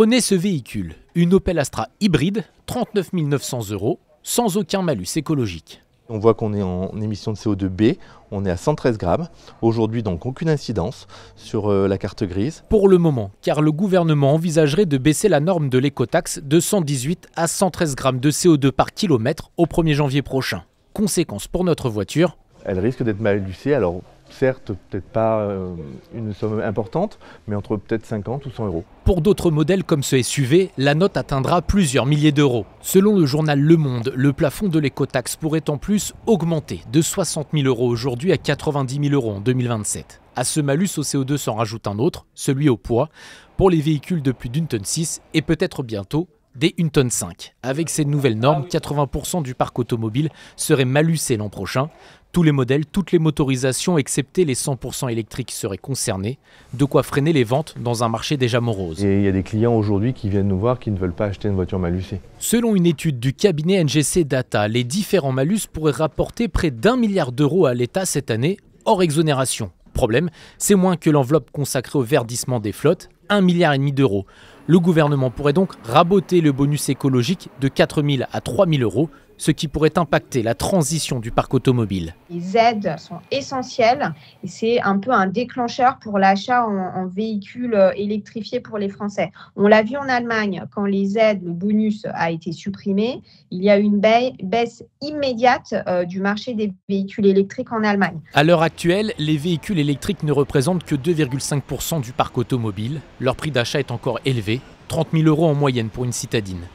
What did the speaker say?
Prenez ce véhicule, une Opel Astra hybride, 39 900 euros, sans aucun malus écologique. On voit qu'on est en émission de CO2 B, on est à 113 grammes. Aujourd'hui, donc, aucune incidence sur euh, la carte grise. Pour le moment, car le gouvernement envisagerait de baisser la norme de l'écotaxe de 118 à 113 grammes de CO2 par kilomètre au 1er janvier prochain. Conséquence pour notre voiture. Elle risque d'être mal alors certes peut-être pas euh, une somme importante, mais entre peut-être 50 ou 100 euros. Pour d'autres modèles comme ce SUV, la note atteindra plusieurs milliers d'euros. Selon le journal Le Monde, le plafond de l'écotaxe pourrait en plus augmenter de 60 000 euros aujourd'hui à 90 000 euros en 2027. À ce malus au CO2 s'en rajoute un autre, celui au poids, pour les véhicules de plus d'une tonne 6 et peut-être bientôt dès 1 tonne 5. Avec ces nouvelles normes, 80% ah du parc automobile serait malucé l'an prochain. Tous les modèles, toutes les motorisations, excepté les 100% électriques, seraient concernés. De quoi freiner les ventes dans un marché déjà morose. Et il y a des clients aujourd'hui qui viennent nous voir qui ne veulent pas acheter une voiture malusée. Selon une étude du cabinet NGC Data, les différents malus pourraient rapporter près d'un milliard d'euros à l'État cette année, hors exonération. Problème, c'est moins que l'enveloppe consacrée au verdissement des flottes, 1,5 milliard d'euros. Le gouvernement pourrait donc raboter le bonus écologique de 4 000 à 3 000 euros ce qui pourrait impacter la transition du parc automobile. Les aides sont essentielles et c'est un peu un déclencheur pour l'achat en, véhicules euh, électrifiés pour les Français. On l'a vu en Allemagne, quand les aides, le bonus a été supprimé, il y a eu une baisse immédiate euh, du marché des véhicules électriques en Allemagne. À l'heure actuelle, les véhicules électriques ne représentent que 2,5% du parc automobile. Leur prix d'achat est encore élevé, 30 000 euros en moyenne pour une citadine.